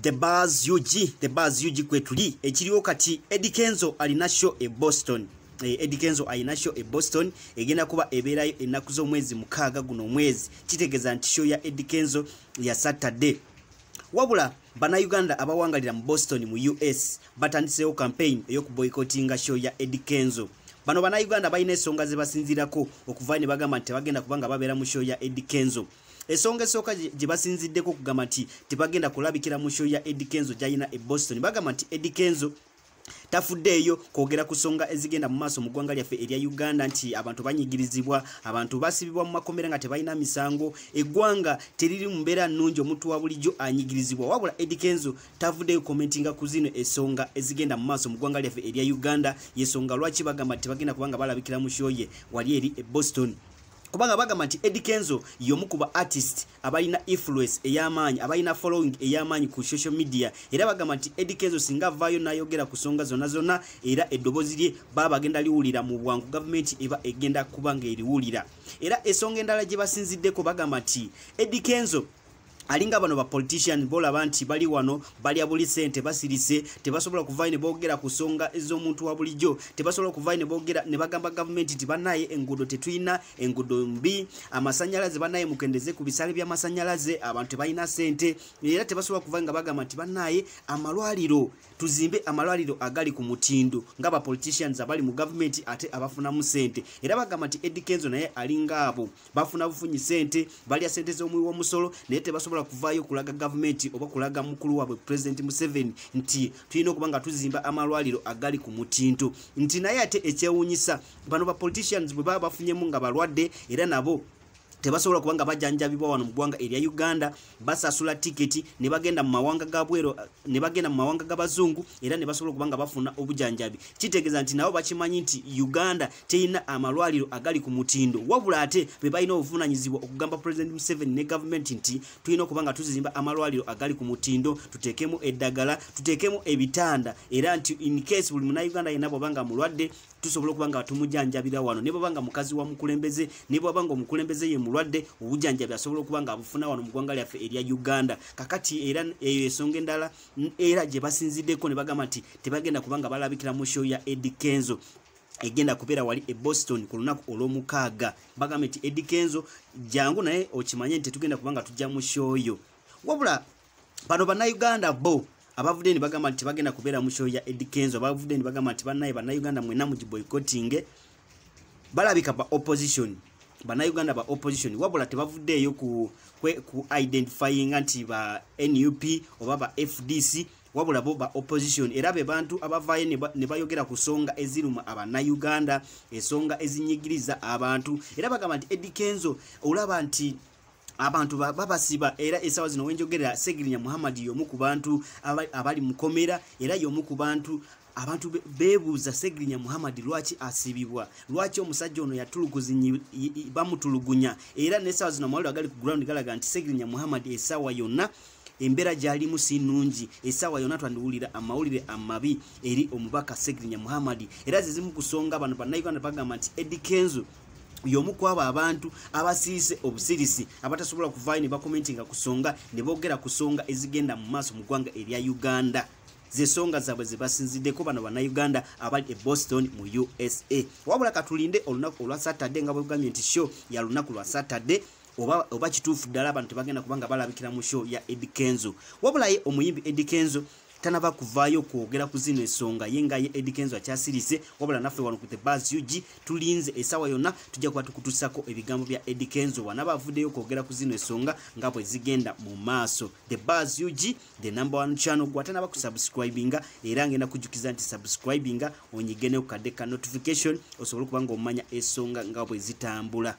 the bas ug the bas ug kwetuli ekiriwo kati edikenzo alinasho e boston eh, edikenzo ayinasho e boston egenda kuba ebeerayo ennaku z'omwezi mukaaga guno omwezi kitegeeza nti sho ya edikenzo ya saturday wabula bannayuganda abawangalira mu boston mu us batandiseewo campaign ey'okuboikotinga sho ya edikenzo bano bannayuganda balina ensonga ze basinzirako okuvayo ne bagamba nti tebagenda kuba nga babeera mu sho ya edikenzo ensonga esooka gye basinziddeko okugamba nti tebagenda kulabikira mu show ya edikenzo gyalina e boston bagamba nti edikenzo tafuddeeyo kwogera ku nsonga ezigenda mu maaso mu ggwanga lyaffe erya uganda nti abantu banyigirizibwa abantu basibibwa mu makomera nga tebalina misango eggwanga teriri mu mbeera nnungi omuntu wa bulijjo anyigirizibwa wabula edikenzo tavuddeeyo kommentinga ku zino ensonga ezigenda mu maaso mu ggwanga lyaffe erya uganda yensonga lwaki bagamba tebagenda kubanga balabikira mu shoye wali eri e boston kubanga bagamba nti edikenzo yomukuba artist abalina influence eyamanyi abalina following eyamanyi ku social media era bagamba nti edikenzo singa avaayo nayogera ku songa zonna zonna era eddoboozi lye baba bagenda liwulira mu bwangu gavumenti eba egenda kuba ngaeriwulira era ensonga endala gye basinziddeko bagamba nti edikenzo alinga bano ba politician bola banti bali wano bali abuli sente basirise tebasobola kuvaye ne bogera kusonga ezo muntu wabulijo tebasobola kuvaye ne bogera ne bagamba government tibanaye engudo tetuina engudo mbi amasanyalaze banaye mukendeze kubisale bya masanyalaze abantu bayina sente era tebasobola kuvaye nga bagamba tibanaye amalwaliro tuzimbe amalwaliro agali ku mutindo nga ba politicians abali mu government ate abafuna mu sente era bagamba ti edikenzo naye alinga abo bafuna bufunyi sente balya sente z'omuwi w'omusolo naye tebasobola tasobola kuvaayo kulaga gavumenti oba kulaga mukulu waabwe president museveni nti tulina okuba nga tuzimba amalwaliro agali ku mutinto nti naye ate ekyewunyisa bano ba politicians bwe baba bafunyemu nga balwadde era nabo tebasobola kubanga bajanjabibwa wano mu ggwanga erya uganda basasula tiketi nebagenda mu mawanga gabwero ne bagenda mu mawanga gabazungu era ne basobola okuba nga bafuna obujanjabi kitegeeza nti nabo bakimanyi nti uganda teyina amalwaliro agali ku mutindo wabula ate be balina obuvunanyizibwa okugamba president museveni ne gavumenti nti tulina okuba nga tuzizimba amalwaliro agali ku mutindo tuteekemu eddagala tuteekemu ebitanda era nti incase buli munauganda yena bwabanga mulwadde tusobola okuba nga tumujanjabira wano ne bwabanga mukazi wa mukulembeze ne bwabanga omukulembeze yem mulwadde obujanjabi asobola okuba nga abufuna wano mu ggwanga lyaffe erya uganda kakati era eyo ensonga endala era gye basinziddeko ne bagamba nti tebagenda kubanga balabikira mu show ya edi kenzo egenda kubeera wali e boston ku lunaku olw'omukaaga bagambe nti edi kenzo jangu naye okimanye nti tetugenda kubanga tujja mu shoyo wabula bano bannauganda bo abavudde ni bagamba nti tebagenda kubeera mu shoyo ya edi kenzo abavudde ni bagamba nti banaye bannauganda mwena mugiboycotinge balabika ba opposition bannayuganda ba opposition wabula tebavuddeeyo ku, ku identifyinga nti ba nup oba ba fdc wabula bo ba opposition era be bantu abavaayo ne bayogera ku songa eziruma abannayuganda esonga ezinyigiriza abantu era bagamba nti edikenzo olaba nti abantu babasiba era esawa zino wenjogerera segirinya muhammad yomu ku bantu abali mukomera era yomu ku bantu abantu bebuuza segirinya muhammad lwaki asibibwa lwaki omusajja ono bamutulugunya era nesawa zino amawalero agali ku ground galaga nti segirinya muhammad esawa yonna embeera gyalimu si nungi esaawa yonna twandiwulira amawulire amabi eri omubaka segirinya muhammad era zezimu kusonga bano bannayuganda bagamba nti edikenzo yomukwaba abantu abasiise obusirisi abatasobola kuvaayo ne bakomentinga kusonga ne boogera kusonga ezigenda mu maaso mu ggwanga erya uganda zesonga zaabwe zebasinziddeko bano bannayuganda abali e boston mu usa wabula katulinde olunaku olwa saturday nga bwegambye nti show ya lunaku lwa saturday oba, oba kituufu ddala abantu tebagenda kubanga balabikira mu show ya edikenzo wabulaye omuyimbi edikenzo tanaba kuvaayo kwogera ku zino ensonga ye nga ye edikenzo akyasirise wabula naffe wano ku the bas ug tulinze esaawa yonna tujja kuba tukutusako ebigambo bya edikenzo wanaba avuddeyo kwogera ku zino ensonga nga bwe zigenda mu maaso the bas ug the numbe one chano gwe atanaba ku subscribinga era ngenda kujjukiza nti subscribinga onyigeneku kadde ka notification osobole okuba ng'omumanya ensonga nga bwe zitambula